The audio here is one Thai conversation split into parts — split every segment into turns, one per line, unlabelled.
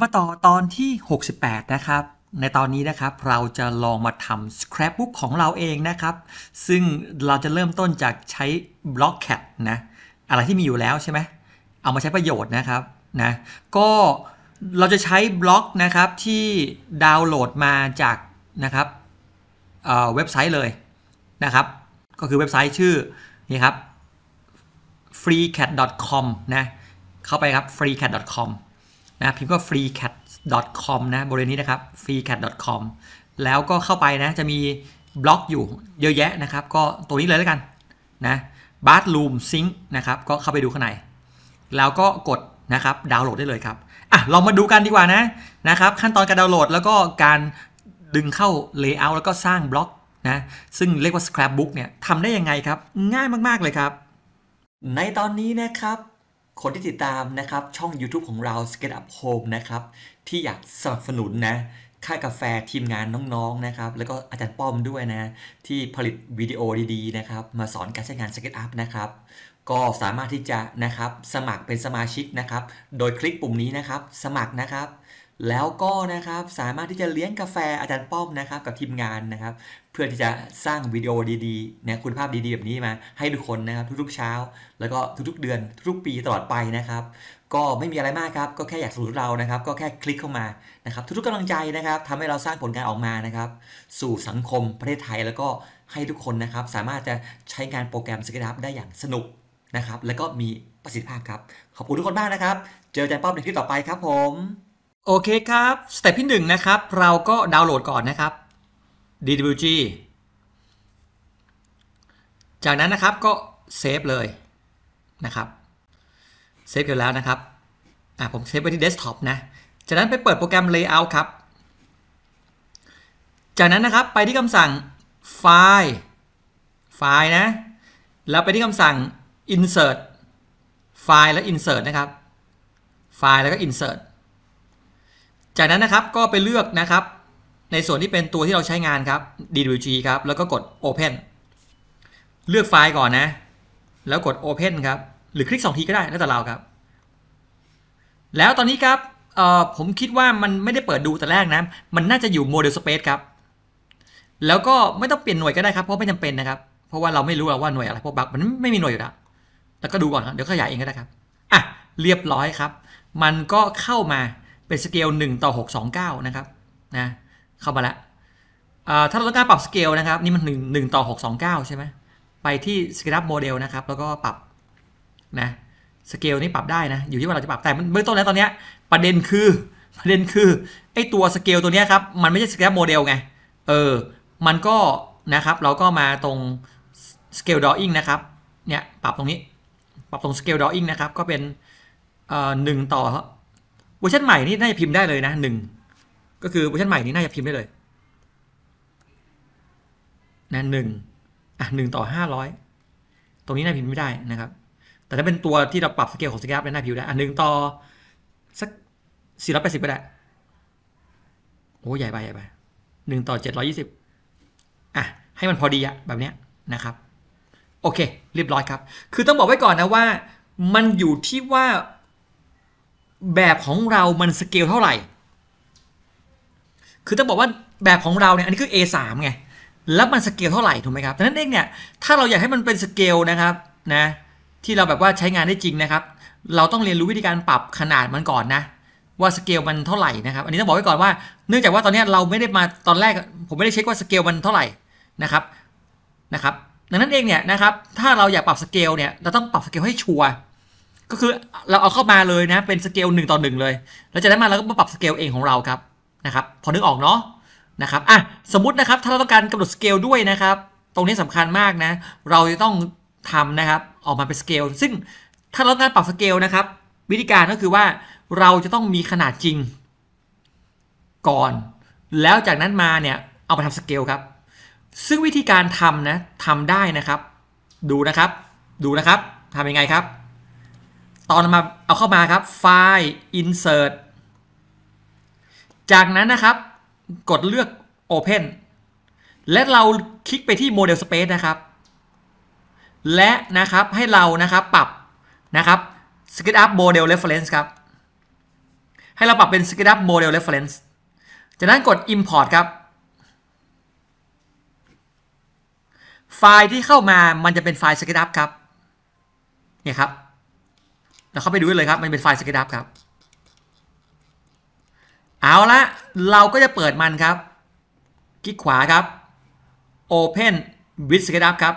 มาต่อตอนที่ 68 นะครับ ในตอนนี้นะครับเราจะลองมาทำ scrapbook ของเราเองนะครับ ซึ่งเราจะเริ่มต้นจากใช้ block cat นะ อะไรที่มีอยู่แล้วใช่ไหมเอามาใช้ประโยชน์นะครับนะก็เราจะใช้บล็อกนะครับที่ดาวน์โหลดมาจากนะครับเเว็บไซต์เลยนะครับ ก็คือเว็บไซต์ชื่อนี่ครับ freecat.com นะเข้าไปครับ freecat.com นะพิมพ์ก็ freecat.com นะบริเวณนี้นะครับ freecat.com แล้วก็เข้าไปนะ จะมีบล็อกอยู่เยอะแยะนะครับ ก็ตัวนี้เลยแล้วกัน นะ bathroom sink นะครับ ก็เข้าไปดูข้างใน แล้วก็กดนะครับ ดาวน์โหลดได้เลยครับ อ่ะเรามาดูกันดีกว่านะนะครับ ขั้นตอนการดาวน์โหลดแล้วก็การดึงเข้า layout แล้วก็สร้างบล็อก นะ ซึ่งเรียกว่า scrapbook เนี่ยทำได้ยังไงครับ ง่ายมาก ๆ เลยครับ ในตอนนี้นะครับคนที่ติดตามนะครับช่อง YouTube ของเรา s k e t Up Home นะครับที่อยากสนับสนุนนะค่ายกาแฟทีมงานน้องๆนะครับแล้วก็อาจารย์ป้อมด้วยนะที่ผลิตวิดีโอดี ๆนะครับ มาสอนการใช้งาน s k e t Up นะครับก็สามารถที่จะนะครับสมัครเป็นสมาชิกนะครับ โดยคลิกปุ่มนี้นะครับสมัครนะครับแล้วก็นะครับสามารถที่จะเลี้ยงกาแฟอาจารย์ป้อมนะครับกับทีมงานนะครับ เพื่อที่จะสร้างวิดีโอดีๆนะคุณภาพดีๆแบบนี้มาให้ทุกคนนะครับ ทุกๆเช้า แล้วก็ทุกๆเดือนทุกๆ ปีตลอดไปนะครับ ก็ไม่มีอะไรมากครับก็แค่อยากสนับสนุนเรานะครับ ก็แค่คลิกเข้ามานะครับ ทุกๆกำลังใจนะครับทำให้เราสร้างผลงานออกมานะครับ สู่สังคมประเทศไทย แล้วก็ให้ทุกคนนะครับ สามารถจะใช้งานโปรแกรมสกิทับได้อย่างสนุกนะครับ แล้วก็มีประสิทธิภาพครับขอบคุณทุกคนมากนะครับ เจอกัจารย์ป้อมในคลิปต่อไปครับผมโอเคครับสเต็ปที่หนึ่งนะครับ เราก็ดาวน์โหลดก่อนนะครับ DWG จากนั้นนะครับก็เซฟเลยนะครับ เซฟร็จแล้วนะครับอ่าผมเซฟไว้ที่เดสก์ท็อปนะ จากนั้นไปเปิดโปรแกรม Layout ครับ จากนั้นนะครับไปที่คำสั่งไฟล์ไฟล์นะ แล้วไปที่คำสั่ง insert ไฟล์แล้ว insert นะครับไฟล์แล้วก็ insert จากนั้นนะครับก็ไปเลือกนะครับในส่วนที่เป็นตัวที่เราใช้งานครับ DWG ครับแล้วก็กด Open เลือกไฟล์ก่อนนะ แล้วกด Open ครับหรือคลิก 2 ทีก็ได้ แล้วแต่เราครับ แล้วตอนนี้ครับผมคิดว่ามันไม่ได้เปิดดูแต่แรกนะมันน่าจะอยู่ Model Space ครับ แล้วก็ไม่ต้องเปลี่ยนหน่วยก็ได้ครับ เพราะไม่จำเป็นนะครับ เพราะว่าเราไม่รู้รว่าหน่วยอะไรเพราะบักมันไม่มีหน่วยอยู่แล้วแล้วก็ดูก่อนครับเดี๋ยวขยายเองก็ได้ครับอ่ะเรียบร้อยครับ มันก็เข้ามาเป็นสเกล1ต่อ 629 นะครับนะเข้ามาละถ้าเราต้องการปรับสเกลนะครับนี่มัน1 1ต่อ 629 ใช่ไหมไปที่ scale บ p model นะครับ แล้วก็ปรับนะสเกลนี้ปรับได้นะ อยู่ที่ว่าเราจะปรับ แต่เบื้องต้นแล้วตอนนี้ประเด็นคือประเด็นคือไอตัวสเกลตัวนี้ครับมันไม่ใช่สเกลโมเดลไงเออมันก็นะครับเราก็มาตรงสเกลดอ a w i n g นะครับเนี่ยปรับตรงนี้ปรับตรงสเกลดอ a w i n g นะครับก็เป็นเอ่อหนึ่งต่อเวอร์ชันใหม่นี่น่าจะพิมพ์ได้เลยนะหนึ่งก็คือเวอร์ชันใหม่นี้น่าจะพิมพ์ได้เลย นะหนึ่งอ่ะหนึ่งต่อห้าร้อยตรงนี้น่าพิมพ์ไม่ได้นะครับ แต่ถ้าเป็นตัวที่เราปรับสเกลของสเกลเปไน้น่าพิมพ์ได้อ่ะหนึ่งต่อ สักสี่ร้อยแปดสิบก็ได้โอ้ใหญ่ไปใหญ่ไปหนึ่งต่อเจ็ดร้อยยี่สิบอ่ะ ให้มันพอดีอะแบบเนี้ยนะครับ โอเค เรียบร้อยครับ คือต้องบอกไว้ก่อนนะว่า มันอยู่ที่ว่าแบบของเรามันสเกลเท่าไหร่ คือต้องบอกว่าแบบของเราเนี่ยอันนี้คือ A3 ไงแล้วมันสเกลเท่าไหร่ถูกไหมครับดังนั้นเองเนี่ย ถ้าเราอยากให้มันเป็นสเกลนะครับ นะ ที่เราแบบว่าใช้งานได้จริงนะครับ เราต้องเรียนรู้วิธีการปรับขนาดมันก่อนนะ ว่าสเกลมันเท่าไหร่นะครับ อันนี้ต้องบอกไว้ก่อนว่า เนื่องจากว่าตอนนี้เราไม่ได้มาตอนแรก ผมไม่ได้เช็คว่าสเกลมันเท่าไหร่นะครับ นะครับ ดังนั้นเองเนี่ยนะครับ ถ้าเราอยากปรับสเกลเนี่ย เราต้องปรับสเกลให้ชัวร์ก็คือเราเอาเข้ามาเลยนะ เป็นสเกลหนึ่งต่อหนึ่งเลย แล้วจากนั้นมาเราก็มาปรับสเกลเองของเราครับนะครับพอนึกออกเนาะนะครับอ่ะสมมตินะครับ ถ้าเราต้องการกำหนดสเกลด้วยนะครับ ตรงนี้สำคัญมากนะ เราจะต้องทำนะครับ ออกมาเป็นสเกลซึ่งถ้าเราต้องการปรับสเกลนะครับ วิธีการก็คือว่าเราจะต้องมีขนาดจริงก่อน แล้วจากนั้นมาเนี่ยเอาไปทำสเกลครับ ซึ่งวิธีการทำนะทำได้นะครับ ดูนะครับ ดูนะครับทำยังไงครับตอนมาเอาเข้ามาครับไฟล์ insert จากนั้นนะครับกดเลือก open และเราคลิกไปที่ model space นะครับ และนะครับให้เรานะครับปรับนะครับ SketchUp model reference ครับ ให้เราปรับเป็น SketchUp model reference จากนั้นกด import ครับไฟล์ที่เข้ามามันจะเป็นไฟล์ SketchUp ครับเนี่ยครับเราเข้าไปดูเลยครับ มันเป็นไฟล์สเกดับครับ เอาละ เราก็จะเปิดมันครับ คลิกขวาครับ Open with SketchUp ครับ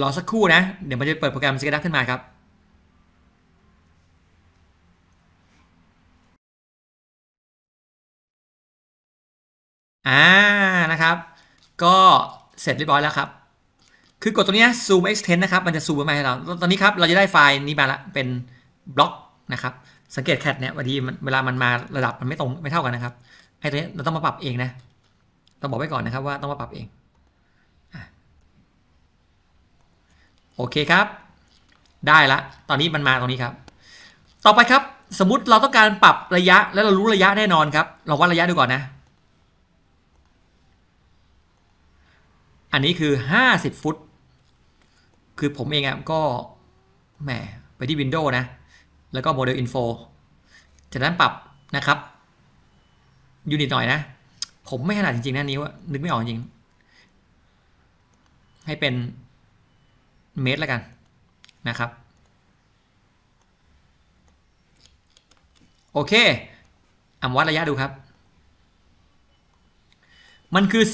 รอสักครู่นะ เดี๋ยวมันจะเปิดโปรแกรม SketchUp ขึ้นมาครับ อ่านะครับ ก็เสร็จเรียบร้อยแล้วครับ คือกดตัวนี้ zoom extend นะครับ มันจะซูมมาให้เรา ตอนนี้ครับเราจะได้ไฟล์นี้มาละเป็นบล็อกนะครับ สังเกตแคทเนี่ยบางทีเวลามันมาระดับมันไม่ตรงไม่เท่ากันนะครับ ไอ้ตัวนี้เราต้องมาปรับเองนะต้องบอกไว้ก่อนนะครับ ว่าต้องมาปรับเองโอเคครับ ได้ละ ตอนนี้มันมาตรงนี้ครับ ต่อไปครับ สมมติเราต้องการปรับระยะแล้วเรารู้ระยะแน่นอนครับ เราวัดระยะดูก่อนนะอันนี้คือ 50 ฟุต คือผมเองอะก็แหมไปที่ Windows นะ แล้วก็โมเดล Info จากนั้นปรับนะครับยูนิตหน่อยนะ ผมไม่ขนาดจริงๆนะนิ้วนึกไม่ออกจริง ให้เป็นเมตรแล้วกันนะครับ โอเคอำวัดระยะดูครับมันคือ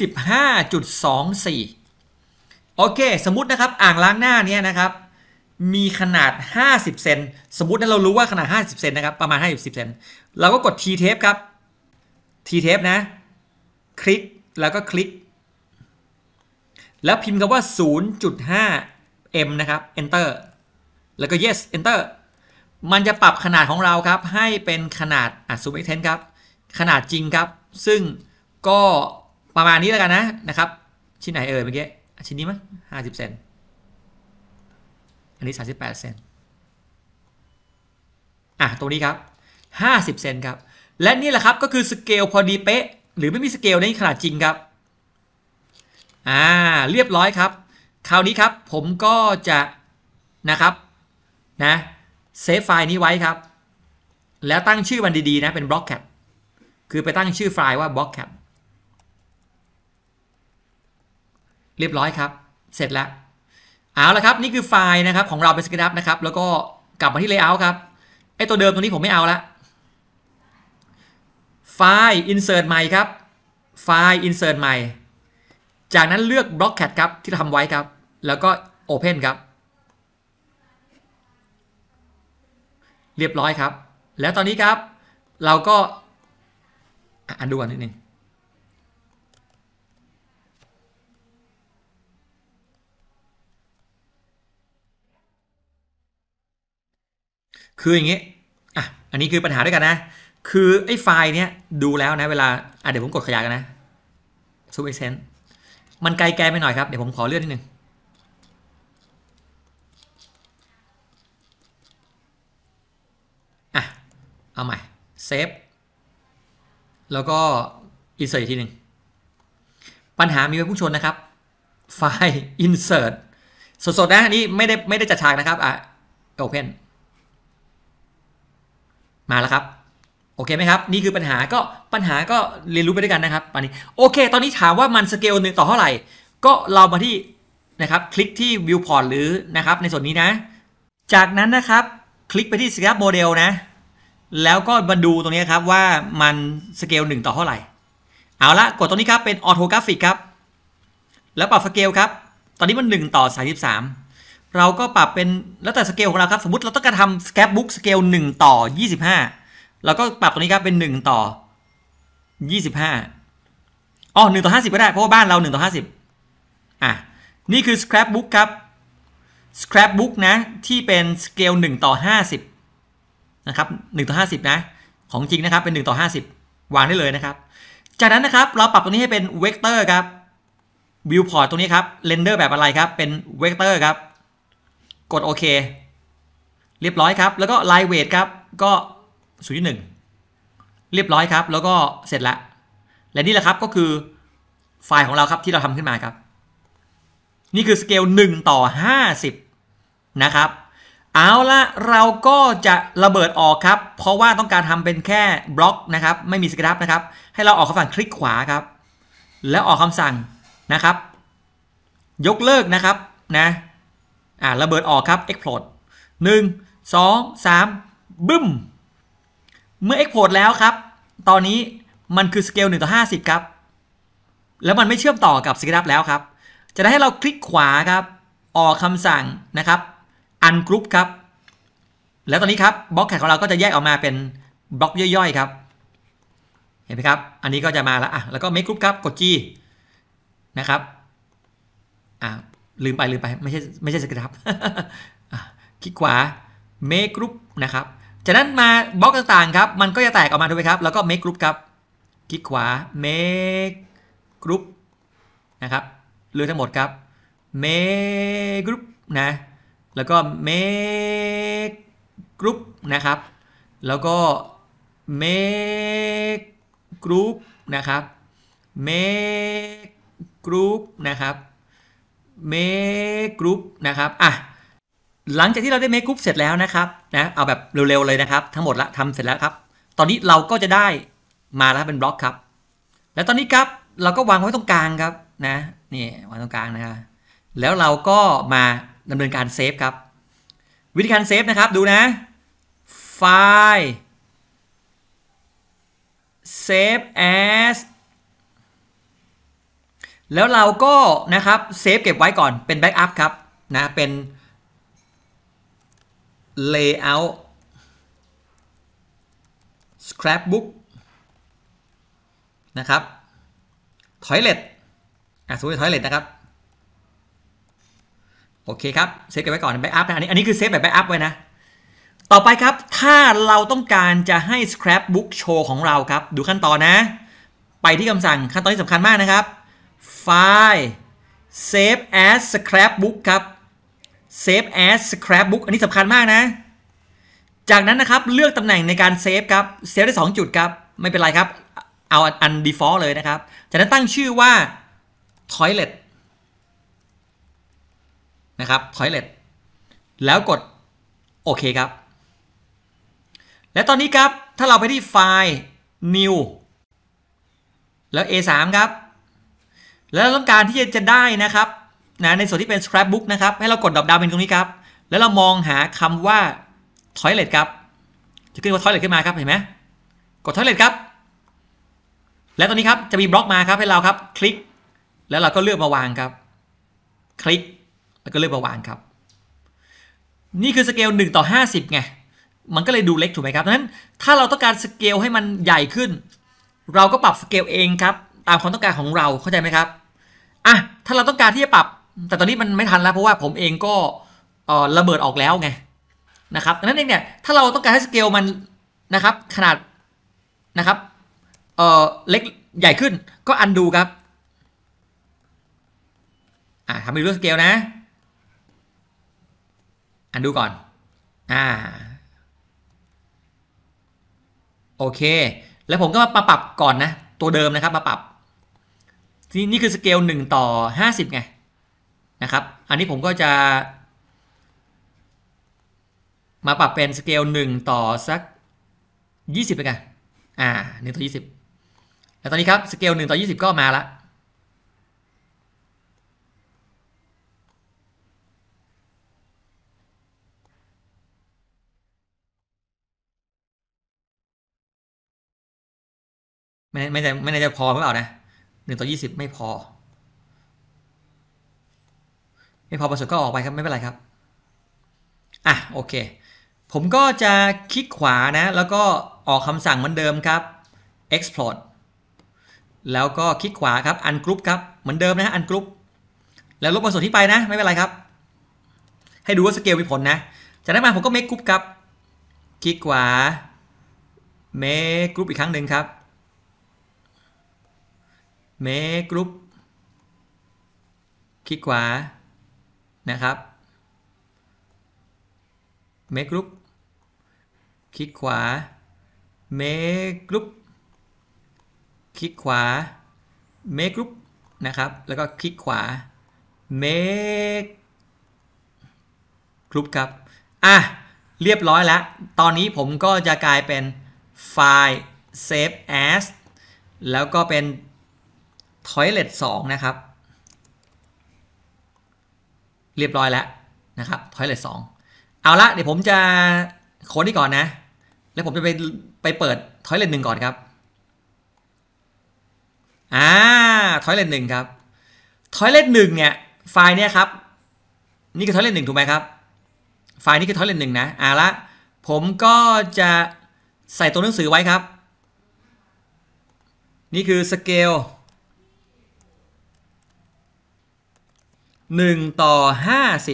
15.24 โอเค สมมตินะครับ อ่างล้างหน้าเนี่ยนะครับ มีขนาด 50 เซนสมมตินั้นเรารู้ว่าขนาด 50 เซนนะครับ ประมาณ 50 เซนเราก็กด T tape ครับ T tape นะ คลิกแล้วก็คลิก แล้วพิมพ์คำว่า 0.5 m นะครับ enter แล้วก็ yes enter มันจะปรับขนาดของเราครับ ให้เป็นขนาดอ่ะซูมเอ็กเทนครับ ขนาดจริงครับ ซึ่งก็ประมาณนี้แล้วกันนะนะครับ ชิ้นไหนเอ่ยเมื่อกี้ชิ้นนี้มั้ยห้าสิบเซนอันนี้สามสิบแปดเซนอ่ะตรงนี้ครับห้าสิบเซนครับ และนี่แหละครับก็คือสเกลพอดีเป๊ะหรือไม่มีสเกลในขนาดจริงครับอ่าเรียบร้อยครับ คราวนี้ครับผมก็จะนะครับนะเซฟไฟล์นี้ไว้ครับแล้วตั้งชื่อ มันดีๆนะเป็นบล็อกแคปคือไปตั้งชื่อไฟล์ว่าบล็อกแคปเรียบร้อยครับ เสร็จแล้วเอาละครับนี่คือไฟล์นะครับของเราเป็นสกินับนะครับแล้วก็กลับมาที่เลเยอร์ครับไอตัวเดิมตัวนี้ผมไม่เอาละไฟล์ insert ใหม่ครับไฟล์ insert ใหม่จากนั้นเลือก blockcat ครับ ที่ทำไว้ครับ แล้วก็ open ครับ เรียบร้อยครับ แล้วตอนนี้ครับเราก็อ่านดูกันนิดนึงคืออย่างงี้ อ่ะ อันนี้คือปัญหาด้วยกันนะ คือไอ้ไฟล์เนี้ยดูแล้วนะเวลา อ่ะ เดี๋ยวผมกดขยายกันนะซูเปอร์เซนมันไกลแกไปหน่อยครับ เดี๋ยวผมขอเลื่อนนิดนึง อ่ะ เอาใหม่เซฟแล้วก็อินเสิร์ตทีหนึ่งปัญหามีไว้ผู้ชนนะครับ ไฟล์ insert สดๆนะนี่ไม่ได้ไม่ได้จัดฉากนะครับ อ่ะ open มาแล้วครับ โอเคไหมครับนี่คือปัญหาก็ปัญหาก็เรียนรู้ไปด้วยกันนะครับตอนนี้โอเคตอนนี้ถามว่ามันสเกลหนึ่งต่อเท่าไหร่ ก็เรามาที่นะครับคลิกที่วิวพอร์ตหรือนะครับในส่วนนี้นะ จากนั้นนะครับคลิกไปที่สเกลโมเดลนะแล้วก็มาดูตรงนี้ครับ ว่ามันสเกลหนึ่งต่อเท่าไหร่เอาละกดตรงนี้ครับเป็นออโตกราฟิกครับ แล้วปรับสเกลครับ ตอนนี้มัน 1 ต่อ 33เราก็ปรับเป็นแล้วแต่สเกลของเราครับ สมมติเราต้องการทำสแคปบุ๊กสเกล1ต่อ25เราก็ปรับตรงนี้ครับเป็น 1 ต่อ 25อ๋อ1ต่อ50 ก็ได้เพราะว่าบ้านเรา1ต่อ50อ่ะนี่คือ scrapbook ครับ scrapbook นะที่เป็นสเกล1ต่อ50นะครับ1ต่อ50นะของจริงนะครับเป็น1ต่อ50วางได้เลยนะครับ จากนั้นนะครับเราปรับตรงนี้ให้เป็นเวกเตอร์ครับวิวพอร์ตตรงนี้ครับเรนเดอร์แบบอะไรครับเป็นเวกเตอร์ครับกดโอเคเรียบร้อยครับ แล้วก็ line ล e i เวทครับ ก็ศูนย์หนึ่งเรียบร้อยครับ แล้วก็เสร็จละและนี่แหละครับก็คือไฟล์ของเราครับที่เราทำขึ้นมาครับ นี่คือสเกล1ต่อ 50 นะครับ เอาละเราก็จะระเบิดออกครับ เพราะว่าต้องการทำเป็นแค่บล็อกนะครับ ไม่มีสกรับนะครับ ให้เราออกคำสั่งคลิกขวาครับ แล้วออกคำสั่งนะครับ ยกเลิกนะครับนะ่าระเบิดออกครับ export 1 2 3 บึ้ม เมื่อ export แล้วครับ ตอนนี้มันคือสเกล1ต่อ 50 ครับ แล้วมันไม่เชื่อมต่อกับ scale up แล้วครับ จะได้ให้เราคลิกขวาครับ ออกคำสั่งนะครับ ungroup ครับ แล้วตอนนี้ครับบล็อกแคทของเรา ก็จะแยกออกมาเป็น บล็อกย่อยๆ ครับ เห็นไหมครับ อันนี้ก็จะมาแล้ว อ่ะ แล้วก็ make group ครับ กด G นะครับ อ่ะลืมไป ลืมไป ไม่ใช่ไม่ใช่สกิครับคลิกขวา make group นะครับ จากนั้นมาบล็อกต่างๆครับ มันก็จะแตกออกมาถูกไหมครับ แล้วก็ make group ครับ คลิกขวา make group นะครับเลือกทั้งหมดครับ make group นะแล้วก็ make group นะครับ แล้วก็ make group นะครับ make group นะครับเมกรุ๊ปนะครับอ่ะหลังจากที่เราได้เมกรุ๊ปเสร็จแล้วนะครับ นะ เอาแบบเร็วๆเลยนะครับ ทั้งหมดละทำเสร็จแล้วครับ ตอนนี้เราก็จะได้มาแล้วเป็นบล็อกครับ แล้วตอนนี้ครับ เราก็วางไว้ตรงกลางครับ นะ นี่ วางตรงกลางนะครับแล้วเราก็มาดำเนินการเซฟครับ วิธีการเซฟนะครับ ดูนะ ไฟล์ save as แล้วเราก็นะครับเซฟเก็บไว้ก่อนเป็นแบ็กอัพครับ นะ เป็น layout scrapbook นะครับ toilet อ่ะสมมติ toilet นะครับโอเคครับเซฟเก็บไว้ก่อนแบ็กอัพนะอันนี้อันนี้คือเซฟแบบแบ็กอัพไว้นะ ต่อไปครับถ้าเราต้องการจะให้ scrapbook โชว์ของเราครับ ดูขั้นตอนนะ ไปที่คำสั่งขั้นตอนที่สำคัญมากนะครับไฟล์ save as scrapbook ครับ save as scrapbook อันนี้สำคัญมากนะ จากนั้นนะครับเลือกตำแหน่งในการเซฟครับเซฟได้2จุด ครับ ไม่เป็นไรครับ เอาอัน default เลยนะครับจากนั้นตั้งชื่อว่า toilet นะครับ toilet แล้วกดโอเคครับ และตอนนี้ครับถ้าเราไปที่ไฟล์ new แล้ว A3 ครับแล้วต้องการที่จะได้นะครับนะในส่วนที่เป็น scrapbook นะครับให้เรากดดอกดาวเป็นตรงนี้ครับ แล้วเรามองหาคำว่า toilet ครับจะขึ้นว่า toilet ขึ้นมาครับเห็นไหมกด toilet ครับ แล้วตอนนี้ครับจะมีบล็อกมาครับให้เราครับ คลิก แล้วเราก็เลือกมาวางครับ คลิกแล้วก็เลือกมาวางครับ นี่คือสเกล1ต่อ50ไงมันก็เลยดูเล็กถูกไหมครับดังนั้นถ้าเราต้องการสเกลให้มันใหญ่ขึ้น เราก็ปรับสเกลเองครับตามความต้องการของเราเข้าใจไหมครับอ่ะถ้าเราต้องการที่จะปรับแต่ตอนนี้มันไม่ทันแล้ว เพราะว่าผมเองก็ระเบิดออกแล้วไงนะครับดังนั้นเองเนี่ย ถ้าเราต้องการให้สเกลมันนะครับขนาดนะครับเออเล็กใหญ่ขึ้นก็อันดูครับอ่าทำห้รูสเกลนะ อันดูก่อนอ่าโอเค แล้วผมก็มาปรับก่อนนะตัวเดิมนะครับมาปรับนี่นี่คือสเกล 1 ต่อ 50ไงนะครับ อันนี้ผมก็จะ มาปรับเป็นสเกล 1 ต่อสัก20ไปกันอ่า 1 ต่อ 20 แล้วตอนนี้ครับ สเกล 1 ต่อ 20 ก็มาละไม่ไม่ไม่ไม่ไน่จะพอหรือเปล่านะหนึ่งต่อยี่สิบไม่พอ ไม่พอบระสบก็ออกไปครับไม่เป็นไรครับอ่ะโอเคผมก็จะคลิกขวานะแล้วก็ออกคำสั่งเหมือนเดิมครับ export แล้วก็คลิกขวาครับ ungroup ครับ เหมือนเดิมนะ ungroup แล้วลบบระสบที่ไปนะไม่เป็นไรครับ ให้ดูว่าสเกลมีผลนะ จากนั้นมาผมก็ make group ครับ คลิกขวา make group อีกครั้งหนึ่งครับเมกรุ๊ปคลิกขวา นะครับเมกรุ๊ปคลิกขวาเมกรุ๊ปคลิกขวาเมกรุ๊ปนะครับ แล้วก็คลิกขวาเมกกรุ๊ปครับ อ่ะ เรียบร้อยแล้ว ตอนนี้ผมก็จะกลายเป็นไฟล์ save as แล้วก็เป็นอยเลดสองนะครับ เรียบร้อยแล้วนะครับอยเลดสองเอาละเดี๋ยวผมจะโค้ดนี่ก่อนนะ แล้วผมจะไปไปเปิดอยเลดหนึ่งก่อนครับอ่าอยเลดหนึ่งครับอยเลดหนึ่งเนี่ย ไฟล์เนี่ยครับ นี่คืออยเลดหนึ่งถูกไหมครับ ไฟล์นี้คืออยเลดหนึ่งนะเอาละผมก็จะใส่ตัวหนังสือไว้ครับ นี่คือสเกล1 ต่อ 50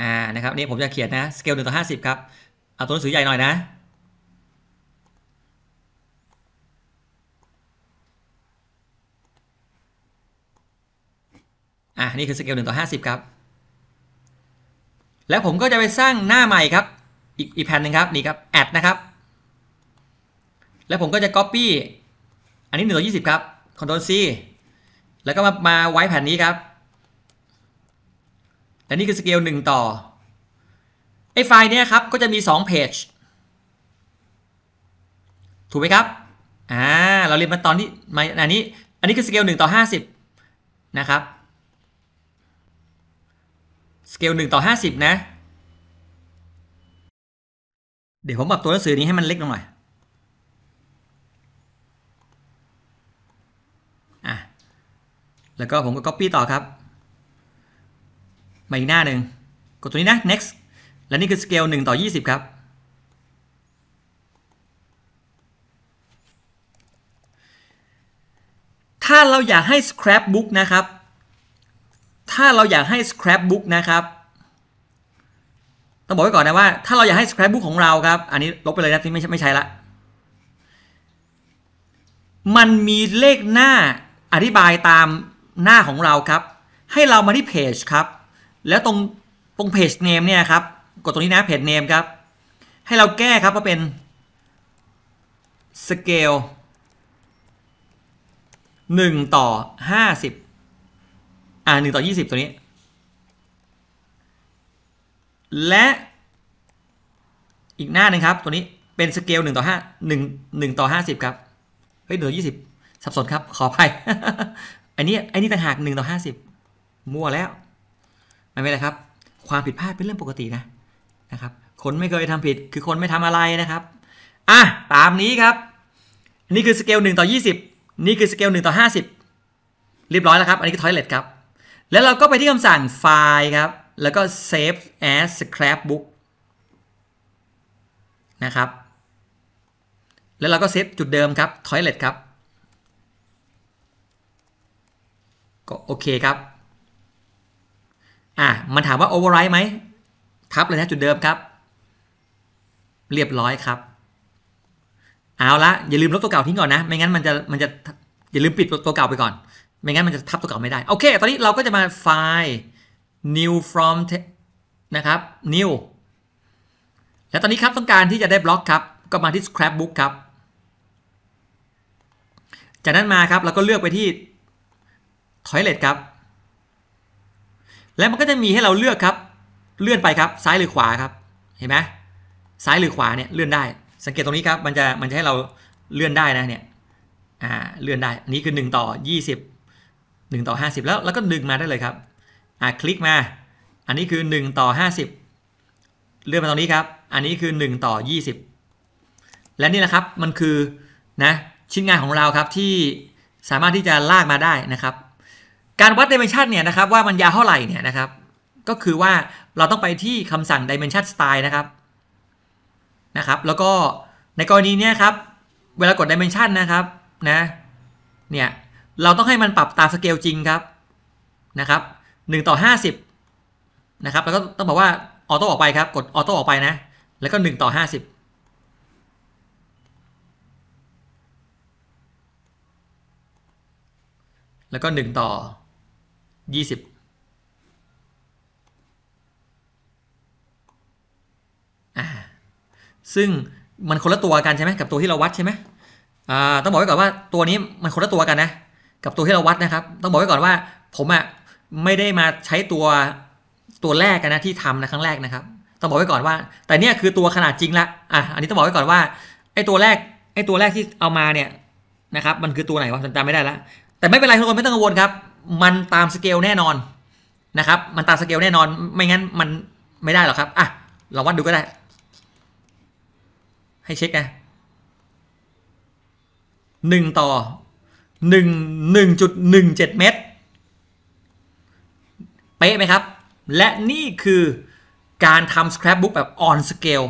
อ่านะครับ นี่ผมจะเขียนนะสเกล1ต่อ 50 ครับ เอาตัวหนังสือใหญ่หน่อยนะ อ่ะนี่คือสเกล1ต่อ 50 ครับ แล้วผมก็จะไปสร้างหน้าใหม่ครับ อีกอีกแผ่นหนึ่งครับ นี่ครับแอดนะครับ แล้วผมก็จะ copy อันนี้1ต่อ20 ครับ c น n t r o l C แล้วก็มามาไว้แผ่นนี้ครับ แต่นี่คือสเกลหนึ่งต่อ ไอ้ไฟล์นี้ครับก็จะมี2เพจถูกไหมครับอ่าเราเรียนมาตอนที่มาอันนี้อันนี้คือสเกล1ต่อ 50 นะครับสเกล1ต่อ 50 นะ เดี๋ยวผมปรับตัวหนังสือนี้ให้มันเล็กหน่อยแล้วก็ผมก็ Copy ต่อครับมาอีกหน้าหนึ่งกดตัวนี้นะ next และนี่คือสเกล1ต่อ20 ครับ ถ้าเราอยากให้ scrapbook นะครับ ถ้าเราอยากให้ scrapbook นะครับ ต้องบอกไว้ก่อนนะว่า ถ้าเราอยากให้ scrapbook ของเราครับ อันนี้ลบไปเลยนะที่ไม่ไม่ใช้ละ มันมีเลขหน้าอธิบายตามหน้าของเราครับ ให้เรามาที่เพจครับ แล้วตรงตรงเพจเนมเนี่ยครับ กดตรงนี้นะเพจเนมครับ ให้เราแก้ครับว่าเป็นสเกลหนึ่งต่อห้าสิบอ่าหนึ่งต่อยี่สิบตัวนี้ และอีกหน้านึงครับ ตัวนี้เป็นสเกลหนึ่งต่อห้าหนึ่งหนึ่งต่อห้าสิบครับ เฮ้ยหนึ่งต่อยี่สิบสับสนครับ ขออภัยอันนี้อันนี้ต่างหากหนึ่งต่อห้าสิบมั่วแล้วไม่เป็นไรครับ ความผิดพลาดเป็นเรื่องปกตินะนะครับคนไม่เคยทำผิดคือคนไม่ทำอะไรนะครับ อ่ะ ตามนี้ครับ นี่คือสเกลหนึ่งต่อยี่สิบนี่คือสเกลหนึ่งต่อห้าสิบเรียบร้อยแล้วครับ อันนี้คือ t o i l e ตครับ แล้วเราก็ไปที่คำสั่งไฟล์ครับ แล้วก็ save as scrapbook นะครับแล้วเราก็เซฟจุดเดิมครับทอยเลตครับก็โอเคครับ อ่ะ มันถามว่าโอเวอร์ไรด์ไหมทับเลยนะจุดเดิมครับ เรียบร้อยครับ เอาละ อย่าลืมลบตัวเก่าทิ้งก่อนนะ ไม่งั้นมันจะมันจะ อย่าลืมปิดตัวเก่าไปก่อน ไม่งั้นมันจะทับตัวเก่าไม่ได้ โอเค ตอนนี้เราก็จะมาไฟล์ new from นะครับ new แล้วตอนนี้ครับต้องการที่จะได้บล็อกครับ ก็มาที่ scrapbook ครับ จากนั้นมาครับเราก็เลือกไปที่ถอยเลทครับ แล้วมันก็จะมีให้เราเลือกครับ เลื่อนไปครับ ซ้ายหรือขวาครับ เห็นไหมซ้ายหรือขวาเนี่ยเลื่อนได้ สังเกตตรงนี้ครับ มันจะมันจะให้เราเลื่อนได้นะเนี่ย อ่าเลื่อนได้อันนี้คือ1ต่อ20 1ต่อ50แล้วแล้วก็ดึงมาได้เลยครับ อ่าคลิกมา อันนี้คือ1ต่อ50เลื่อนมาตรงนี้ครับ อันนี้คือ1ต่อ20 และนี่แหละครับมันคือนะชิ้นงานของเราครับที่สามารถที่จะลากมาได้นะครับการวัดดิเมนชันเนี่ยนะครับว่ามันยาวเท่าไหร่เนี่ยนะครับ ก็คือว่าเราต้องไปที่คำสั่ง dimension style นะครับนะครับ แล้วก็ในกรณีเนี้ยครับ เวลากด dimension นะครับนะเนี่ยเราต้องให้มันปรับตามสเกลจริงครับนะครับ 1 ต่อ 50นะครับ แล้วก็ต้องบอกว่าออโต้ออกไปครับ กดออโต้ออกไปนะ แล้วก็ 1 ต่อ 50 แล้วก็ 1 ต่อยี่สิบซึ่งมันคนละตัวกันใช่ไหมกับตัวที่เราวัดใช่ไหมต้องบอกไว้ก่อนว่าตัวนี้มันคนละตัวกันนะ กับตัวที่เราวัดนะครับ ต้องบอกไว้ก่อนว่าผมอะ่ะไม่ได้มาใช้ตัวตัวแรกกันนะที่ทำนะครั้งแรกนะครับ ต้องบอกไว้ก่อนว่า แต่เนี่ยคือตัวขนาดจริงละ อ่ะ อันนี้ต้องบอกไว้ก่อนว่า ไอ้ตัวแรก ไอ้ตัวแรกที่เอามาเนี่ยนะครับ มันคือตัวไหนวะจำไม่ได้ละแต่ไม่เป็นไรทุกคนไม่ต้องกังวลครับ มันตามสเกลแน่นอนนะครับ มันตามสเกลแน่นอนไม่งั้นมันไม่ได้หรอกครับ อ่ะ เราวัดดูก็ได้ ให้เช็คนะหนึ่งต่อหนึ่งหนึ่งจุดหนึ่งเจ็ดเมตรเป๊ะไหมครับ และนี่คือการทำสครับบุ๊กแบบออนสเกล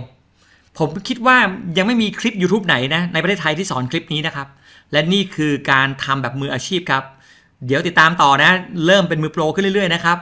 ผมคิดว่ายังไม่มีคลิป YouTube ไหนนะ ในประเทศไทยที่สอนคลิปนี้นะครับและนี่คือการทำแบบมืออาชีพครับ เดี๋ยวติดตามต่อนะ เริ่มเป็นมือโปรขึ้นเรื่อยๆนะครับ